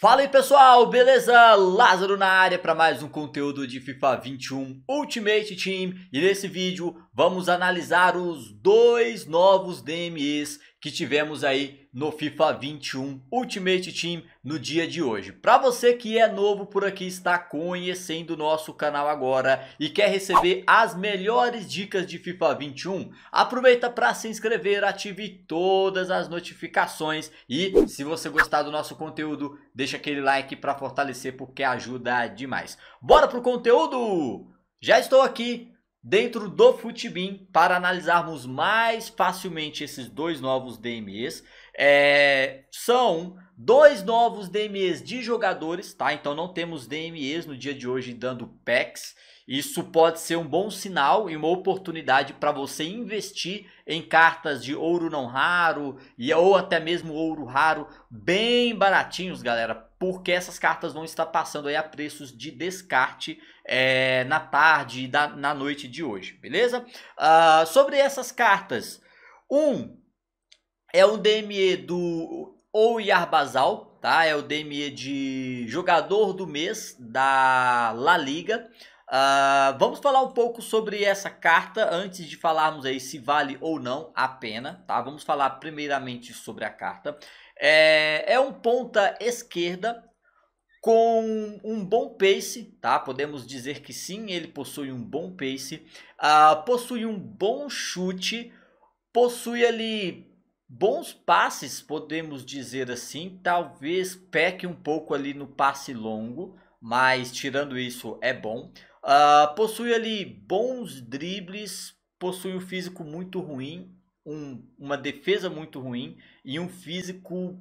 Fala aí pessoal, beleza? Lázaro na área para mais um conteúdo de FIFA 21 Ultimate Team e nesse vídeo vamos analisar os dois novos DMEs que tivemos aí no FIFA 21 Ultimate Team no dia de hoje. Para você que é novo por aqui, está conhecendo o nosso canal agora e quer receber as melhores dicas de FIFA 21, aproveita para se inscrever, ative todas as notificações e se você gostar do nosso conteúdo, deixa aquele like para fortalecer porque ajuda demais. Bora pro conteúdo! Já estou aqui dentro do Futibin para analisarmos mais facilmente esses dois novos DMEs. É, são dois novos DMEs de jogadores, tá? Então não temos DMEs no dia de hoje dando packs. Isso pode ser um bom sinal e uma oportunidade para você investir em cartas de ouro não raro e ou até mesmo ouro raro, bem baratinhos, galera porque essas cartas vão estar passando aí a preços de descarte é, na tarde e da, na noite de hoje, beleza? Uh, sobre essas cartas, um é o DME do Oyar tá? É o DME de jogador do mês da La Liga. Uh, vamos falar um pouco sobre essa carta antes de falarmos aí se vale ou não a pena, tá? Vamos falar primeiramente sobre a carta. É, é um ponta esquerda com um bom pace, tá? Podemos dizer que sim, ele possui um bom pace, uh, possui um bom chute, possui ali bons passes, podemos dizer assim. Talvez peque um pouco ali no passe longo, mas tirando isso é bom. Uh, possui ali bons dribles, possui um físico muito ruim um, uma defesa muito ruim e um físico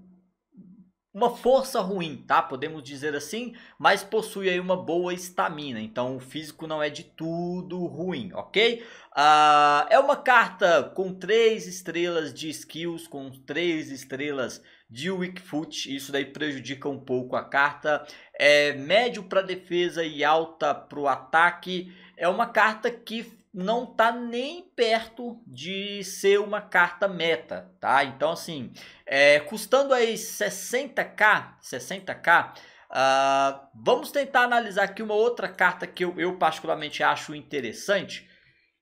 uma força ruim, tá? Podemos dizer assim, mas possui aí uma boa estamina. Então o físico não é de tudo ruim, ok? Uh, é uma carta com três estrelas de skills, com três estrelas de weak foot. Isso daí prejudica um pouco a carta. É médio para defesa e alta para o ataque. É uma carta que não está nem perto de ser uma carta meta, tá? Então, assim, é, custando aí 60k, 60k, uh, vamos tentar analisar aqui uma outra carta que eu, eu particularmente acho interessante,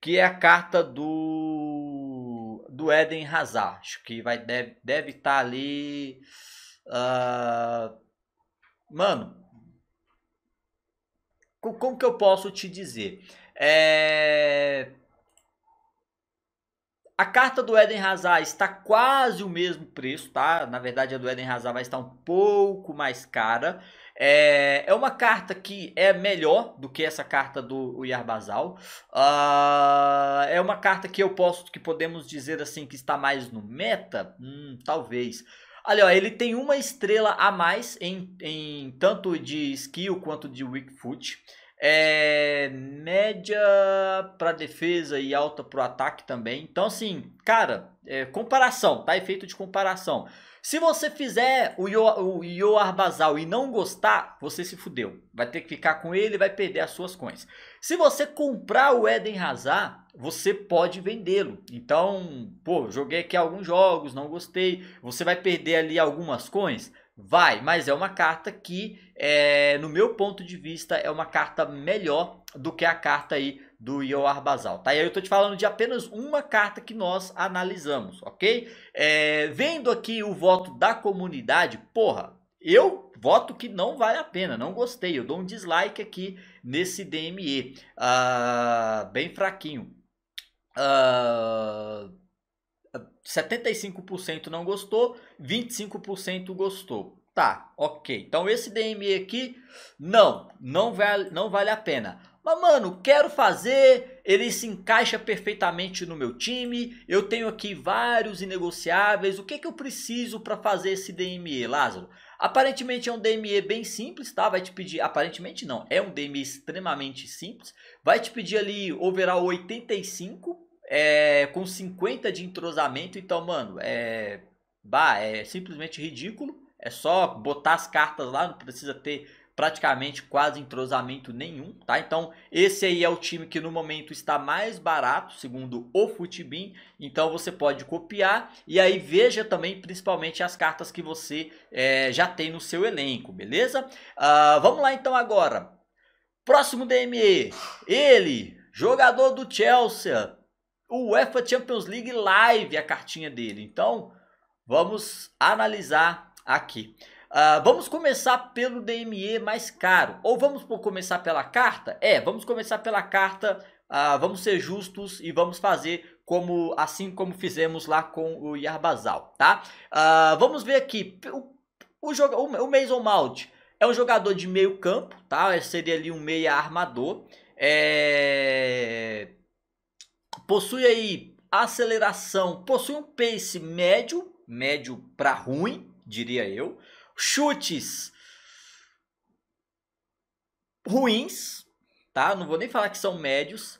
que é a carta do do Eden Hazard, acho que vai deve deve estar tá ali, uh, mano, como que eu posso te dizer? É... A carta do Eden Hazard está quase o mesmo preço, tá? Na verdade, a do Eden Hazard vai estar um pouco mais cara. É, é uma carta que é melhor do que essa carta do Yarbazal. Uh, é uma carta que eu posso, que podemos dizer assim, que está mais no meta? Hum, talvez. Olha, ó, ele tem uma estrela a mais em, em tanto de skill quanto de weak foot. É, média para defesa e alta para o ataque também. Então, assim, cara, é, comparação, tá? Efeito de comparação. Se você fizer o Yo, o e não gostar, você se fudeu. Vai ter que ficar com ele e vai perder as suas coins. Se você comprar o Eden Hazard, você pode vendê-lo. Então, pô, joguei aqui alguns jogos, não gostei. Você vai perder ali algumas coins? Vai, mas é uma carta que, é, no meu ponto de vista, é uma carta melhor do que a carta aí do Ioar Basal, tá? E aí eu tô te falando de apenas uma carta que nós analisamos, ok? É, vendo aqui o voto da comunidade, porra, eu voto que não vale a pena, não gostei, eu dou um dislike aqui nesse DME, uh, ah, bem fraquinho. Uh, 75% não gostou, 25% gostou. Tá, ok. Então esse DME aqui, não, não vale, não vale a pena. Mas, mano, quero fazer, ele se encaixa perfeitamente no meu time, eu tenho aqui vários inegociáveis, o que, que eu preciso para fazer esse DME, Lázaro? Aparentemente é um DME bem simples, tá? Vai te pedir, aparentemente não, é um DME extremamente simples, vai te pedir ali overall 85, é, com 50 de entrosamento. Então, mano, é, bah, é simplesmente ridículo. É só botar as cartas lá, não precisa ter praticamente quase entrosamento nenhum, tá? Então, esse aí é o time que no momento está mais barato, segundo o Futibin. Então, você pode copiar e aí veja também, principalmente, as cartas que você é, já tem no seu elenco, beleza? Uh, vamos lá, então, agora. Próximo DME, ele, jogador do Chelsea, o UEFA Champions League Live a cartinha dele. Então, vamos analisar aqui. Uh, vamos começar pelo DME mais caro. Ou vamos começar pela carta? É, vamos começar pela carta. Uh, vamos ser justos e vamos fazer como assim como fizemos lá com o Yarbazal, tá? Uh, vamos ver aqui. O, o, o, o Mason Mount é um jogador de meio campo, tá? Seria ali um meia armador. É possui aí aceleração, possui um pace médio, médio para ruim, diria eu. Chutes ruins, tá? Não vou nem falar que são médios.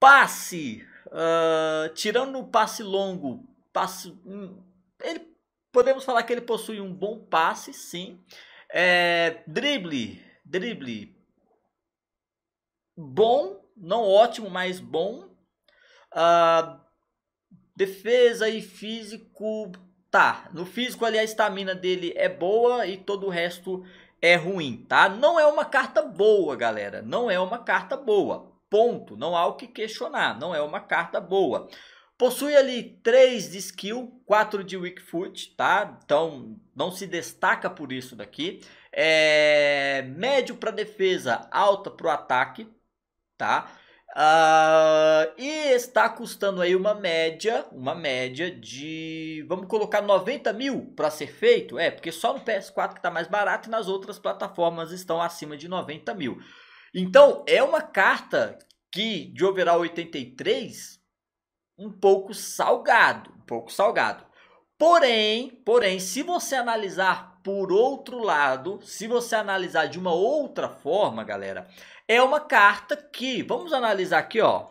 Passe, uh, tirando o passe longo, passe, hum, ele, podemos falar que ele possui um bom passe, sim. É, drible, drible, bom, não ótimo, mas bom defesa e físico, tá. No físico ali a estamina dele é boa e todo o resto é ruim, tá? Não é uma carta boa, galera. Não é uma carta boa. Ponto. Não há o que questionar. Não é uma carta boa. Possui ali 3 de skill, 4 de weak foot, tá? Então não se destaca por isso daqui. É médio para defesa, alta para o ataque, tá? Uh, está custando aí uma média, uma média de, vamos colocar 90 mil para ser feito, é, porque só no PS4 que está mais barato e nas outras plataformas estão acima de 90 mil. Então é uma carta que de overall 83, um pouco salgado, um pouco salgado. Porém, porém, se você analisar por outro lado, se você analisar de uma outra forma, galera, é uma carta que, vamos analisar aqui, ó,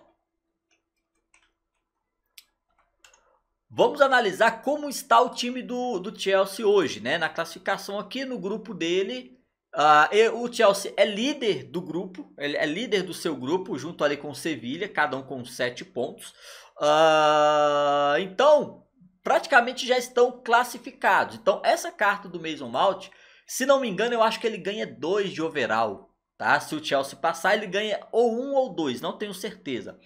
Vamos analisar como está o time do, do Chelsea hoje, né? Na classificação aqui no grupo dele, uh, o Chelsea é líder do grupo, ele é líder do seu grupo, junto ali com o Sevilha, cada um com sete pontos. Uh, então, praticamente já estão classificados. Então, essa carta do Mason Malt, se não me engano, eu acho que ele ganha dois de overall. Tá? Se o Chelsea passar, ele ganha ou um ou dois, não tenho certeza.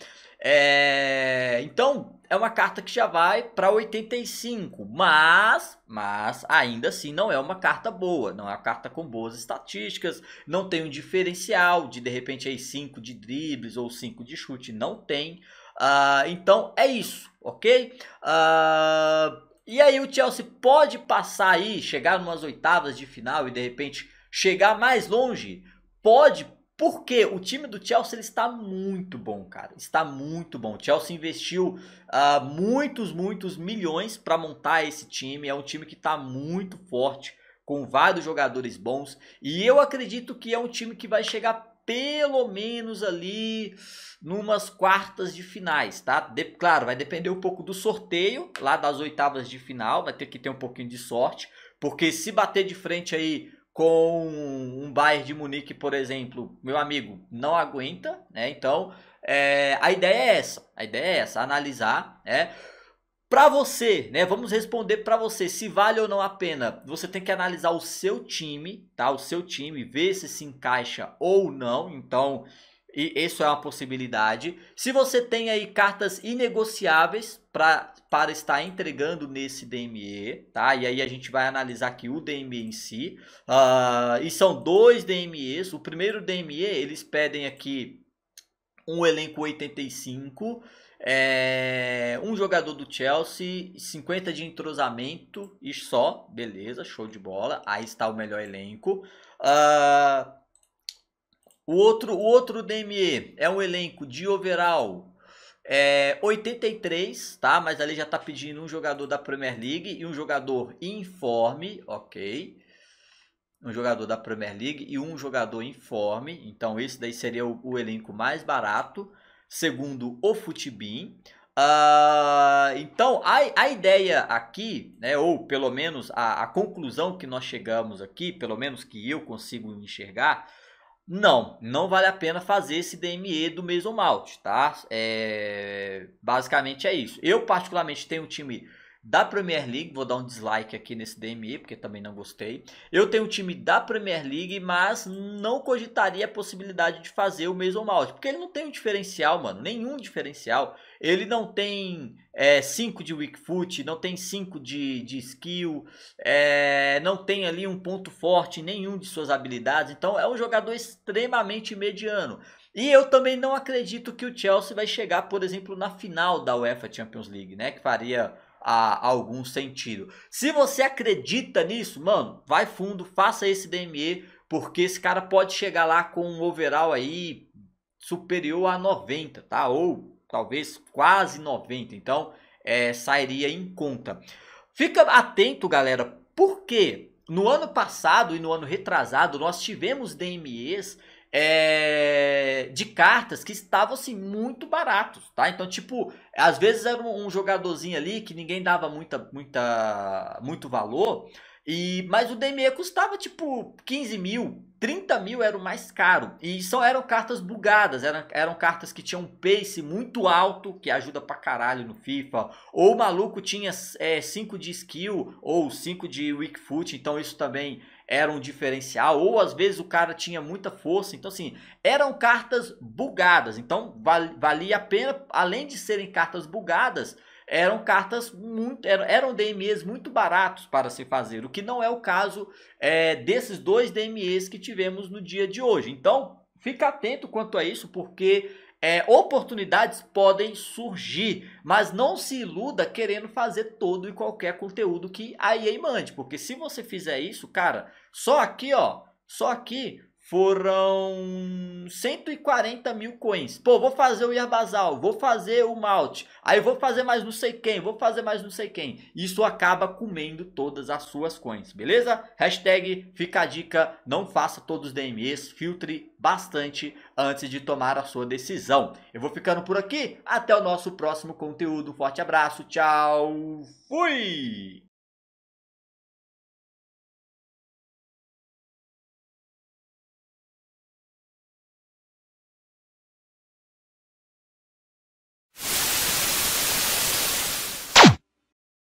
É... Então, é uma carta que já vai para 85, mas, mas ainda assim não é uma carta boa, não é uma carta com boas estatísticas, não tem um diferencial de de repente aí 5 de dribles ou 5 de chute, não tem. Uh, então é isso, ok? Uh, e aí o Chelsea pode passar aí, chegar numas oitavas de final e de repente chegar mais longe pode, porque o time do Chelsea ele está muito bom, cara. Está muito bom. O Chelsea investiu uh, muitos, muitos milhões para montar esse time. É um time que está muito forte, com vários jogadores bons. E eu acredito que é um time que vai chegar pelo menos ali numas quartas de finais, tá? De, claro, vai depender um pouco do sorteio lá das oitavas de final, vai ter que ter um pouquinho de sorte, porque se bater de frente aí com um Bayern de Munique, por exemplo, meu amigo, não aguenta, né? Então, é, a ideia é essa, a ideia é essa, analisar, né? Para você, né? Vamos responder para você se vale ou não a pena. Você tem que analisar o seu time, tá? O seu time, ver se se encaixa ou não. Então, e isso é uma possibilidade. Se você tem aí cartas inegociáveis para para estar entregando nesse DME, tá? E aí a gente vai analisar aqui o DME em si. Uh, e são dois DMEs. O primeiro DME, eles pedem aqui um elenco 85, é, um jogador do Chelsea, 50 de entrosamento e só. Beleza, show de bola. Aí está o melhor elenco. Uh, o outro, o outro DME é um elenco de overall é, 83, tá? Mas ali já tá pedindo um jogador da Premier League e um jogador informe, ok? Um jogador da Premier League e um jogador informe. Então esse daí seria o, o elenco mais barato, segundo o Futibin. Uh, ah, então a, a ideia aqui, né, ou pelo menos a, a conclusão que nós chegamos aqui, pelo menos que eu consigo enxergar, não, não vale a pena fazer esse DME do mesmo malte, tá? É, basicamente é isso. Eu particularmente tenho um time da Premier League. Vou dar um dislike aqui nesse DME, porque também não gostei. Eu tenho um time da Premier League, mas não cogitaria a possibilidade de fazer o mesmo mal Porque ele não tem um diferencial, mano. Nenhum diferencial. Ele não tem 5 é, de weak foot, não tem 5 de, de skill, é, não tem ali um ponto forte nenhum de suas habilidades. Então é um jogador extremamente mediano. E eu também não acredito que o Chelsea vai chegar, por exemplo, na final da UEFA Champions League, né? Que faria a, algum sentido. Se você acredita nisso, mano, vai fundo, faça esse DME, porque esse cara pode chegar lá com um overall aí superior a 90, tá? Ou talvez quase 90. Então, é, sairia em conta. Fica atento, galera, porque no ano passado e no ano retrasado nós tivemos DMEs é, de cartas que estavam assim muito baratos, tá? Então, tipo, às vezes era um, jogadorzinho ali que ninguém dava muita, muita, muito valor, e mas o DME custava tipo 15 mil, 30 mil era o mais caro. E só eram cartas bugadas, eram, eram cartas que tinham um pace muito alto, que ajuda pra caralho no FIFA. Ou o maluco tinha 5 é, de skill ou 5 de weak foot, então isso também era um diferencial, ou às vezes o cara tinha muita força. Então, assim, eram cartas bugadas. Então, valia a pena, além de serem cartas bugadas, eram cartas muito. eram, DMEs muito baratos para se fazer, o que não é o caso é, desses dois DMEs que tivemos no dia de hoje. Então, fica atento quanto a isso, porque é, oportunidades podem surgir, mas não se iluda querendo fazer todo e qualquer conteúdo que a EA mande, porque se você fizer isso, cara, só aqui, ó, só aqui foram 140 mil coins. Pô, vou fazer o Yerbasal, vou fazer o Malte, aí vou fazer mais não sei quem, vou fazer mais não sei quem. Isso acaba comendo todas as suas coins, beleza? Hashtag fica a dica, não faça todos os DMEs, filtre bastante antes de tomar a sua decisão. Eu vou ficando por aqui, até o nosso próximo conteúdo. Forte abraço, tchau, fui!